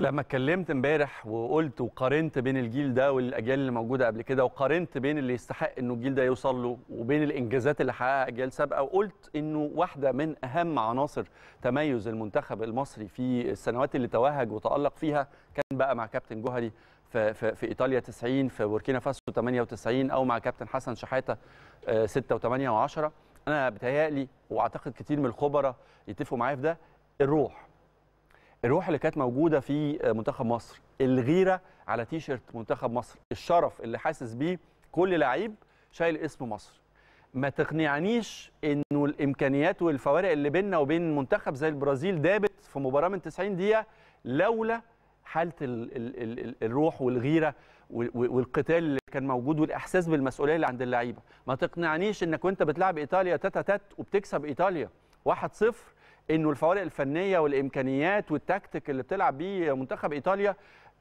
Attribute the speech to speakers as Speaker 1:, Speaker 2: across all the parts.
Speaker 1: لما اتكلمت امبارح وقلت وقارنت بين الجيل ده والاجيال اللي موجوده قبل كده وقارنت بين اللي يستحق انه الجيل ده يوصل له وبين الانجازات اللي حققها اجيال سابقه وقلت انه واحده من اهم عناصر تميز المنتخب المصري في السنوات اللي توهج وتالق فيها كان بقى مع كابتن جوهري في, في, في ايطاليا 90 في بوركينا فاسو 98 او مع كابتن حسن شحاته 6 و8 و10 انا بتهيألي واعتقد كتير من الخبراء يتفقوا معايا في ده الروح الروح اللي كانت موجوده في منتخب مصر الغيره على تيشرت منتخب مصر الشرف اللي حاسس بيه كل لعيب شايل اسم مصر ما تقنعنيش انه الامكانيات والفوارق اللي بيننا وبين منتخب زي البرازيل دابت في مباراه من 90 دقيقه لولا حاله الـ الـ الـ الروح والغيره والقتال اللي كان موجود والاحساس بالمسؤوليه اللي عند اللعيبه ما تقنعنيش انك وانت بتلعب ايطاليا تاتا تات وبتكسب ايطاليا 1-0 انه الفوارق الفنيه والامكانيات والتكتيك اللي بتلعب بيه منتخب ايطاليا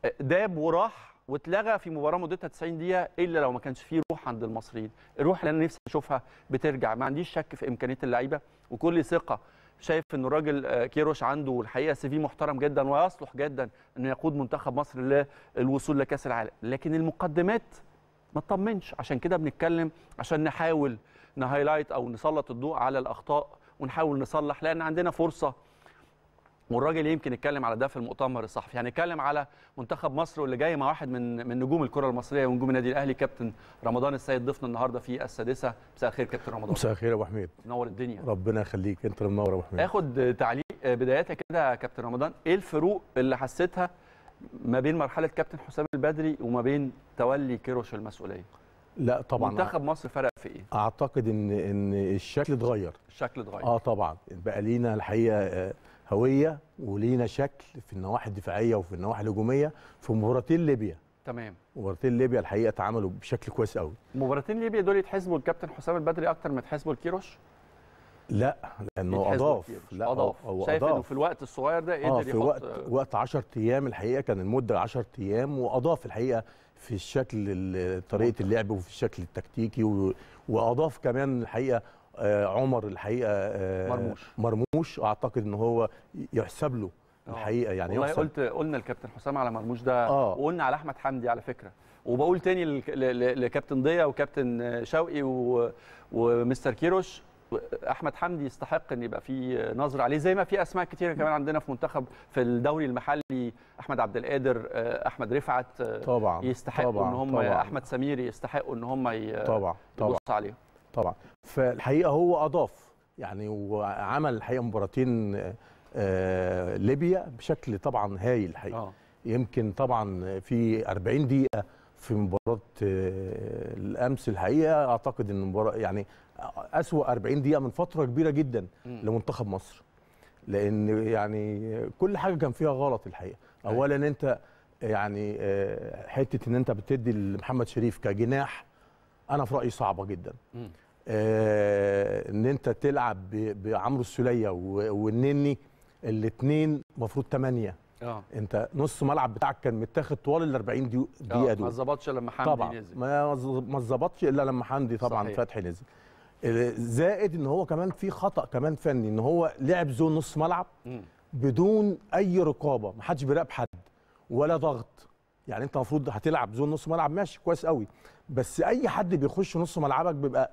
Speaker 1: آه، داب وراح واتلغى في مباراه مدتها 90 دقيقه الا لو ما كانش فيه روح عند المصريين الروح اللي انا نفسي اشوفها بترجع ما عنديش شك في امكانيه اللعيبه وكل ثقه شايف ان الراجل آه، كيروش عنده الحقيقه سي في محترم جدا ويصلح جدا انه يقود منتخب مصر للوصول لكاس العالم لكن المقدمات ما تطمنش عشان كده بنتكلم عشان نحاول نهايلايت او نسلط الضوء على الاخطاء ونحاول نصلح لان عندنا فرصه والراجل يمكن يتكلم على ده في المؤتمر الصحفي هنتكلم يعني على منتخب مصر واللي جاي مع واحد من من نجوم الكره المصريه ونجوم النادي الاهلي كابتن رمضان السيد ضيفنا النهارده في السادسه مساء الخير كابتن رمضان مساء الخير يا ابو حميد نور الدنيا
Speaker 2: ربنا يخليك انت منور يا ابو حميد
Speaker 1: اخد تعليق آه، بدايتها كده كابتن رمضان ايه الفروق اللي حسيتها ما بين مرحله كابتن حسام البدري وما بين تولي كيروش المسؤوليه
Speaker 2: لا طبعا منتخب
Speaker 1: مصر فرق في ايه؟
Speaker 2: اعتقد ان ان الشكل اتغير الشكل اتغير اه طبعا بقى لينا الحقيقه آه، هويه ولينا شكل في النواحي الدفاعيه وفي النواحي الهجوميه في مباراتين ليبيا تمام مباراتين ليبيا الحقيقه اتعاملوا بشكل كويس قوي
Speaker 1: مباراتين ليبيا دول يتحسبوا الكابتن حسام البدري اكتر ما يتحسبوا الكيروش
Speaker 2: لا لانه اضاف لا اضاف هو شايف انه في
Speaker 1: الوقت الصغير ده قدر آه في يحط وقت
Speaker 2: وقت 10 ايام الحقيقه كان المده 10 ايام واضاف الحقيقه في الشكل طريقه اللعب وفي الشكل التكتيكي واضاف كمان الحقيقه آه، عمر الحقيقه آه، مرموش مرموش اعتقد ان هو يحسب له آه. الحقيقه يعني والله قلت
Speaker 1: قلنا الكابتن حسام على مرموش ده آه. وقلنا على احمد حمدي على فكره وبقول تاني لكابتن ضيا وكابتن شوقي ومستر كيروش احمد حمدي يستحق ان يبقى في نظره عليه زي ما في اسماء كتيره كمان عندنا في منتخب في الدوري المحلي احمد عبد القادر آه، احمد رفعت آه، طبعا يستحقوا ان هم طبعا احمد سمير يستحقوا ان هم طبعا طبعا عليهم
Speaker 2: طبعا فالحقيقه هو اضاف يعني وعمل الحقيقه مباراتين آه، ليبيا بشكل طبعا هايل الحقيقه يمكن طبعا في 40 دقيقه في مباراه آه، الامس الحقيقه اعتقد ان المباراه يعني اسوا 40 دقيقه من فتره كبيره جدا لمنتخب مصر لان يعني كل حاجه كان فيها غلط الحقيقه أيوة. اولا انت يعني آه، حته ان انت بتدي لمحمد شريف كجناح انا في رايي صعبه جدا آه، ان انت تلعب بعمرو السوليه والنني الاثنين المفروض ثمانيه اه انت نص ملعب بتاعك كان متاخد طوال ال 40 آه، دقيقه دول ما
Speaker 1: ظبطش لما حمدي طبعًا
Speaker 2: نزل ما ما ظبطش الا لما حمدي طبعا صحيح. فتحي نزل زائد ان هو كمان في خطا كمان فني ان هو لعب زون نص ملعب م. بدون اي رقابه ما حدش بيراقب حد ولا ضغط يعني انت المفروض هتلعب زون نص ملعب ماشي كويس قوي بس اي حد بيخش نص ملعبك بيبقى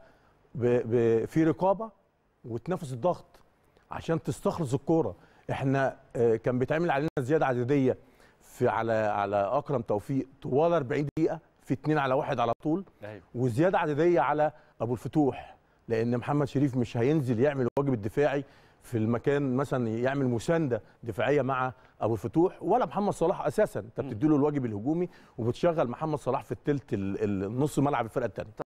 Speaker 2: ب... ب... في رقابه وتنافس الضغط عشان تستخلص الكوره احنا آه، كان بيتعمل علينا زياده عدديه في على على اكرم توفيق طوال 40 دقيقه في 2 على 1 على طول أيوة. وزياده عدديه على ابو الفتوح لان محمد شريف مش هينزل يعمل الواجب الدفاعي في المكان مثلا يعمل مسانده دفاعيه مع ابو الفتوح ولا محمد صلاح اساسا انت بتدي له الواجب الهجومي وبتشغل محمد صلاح في الثلث النص ملعب الفرقه الثانيه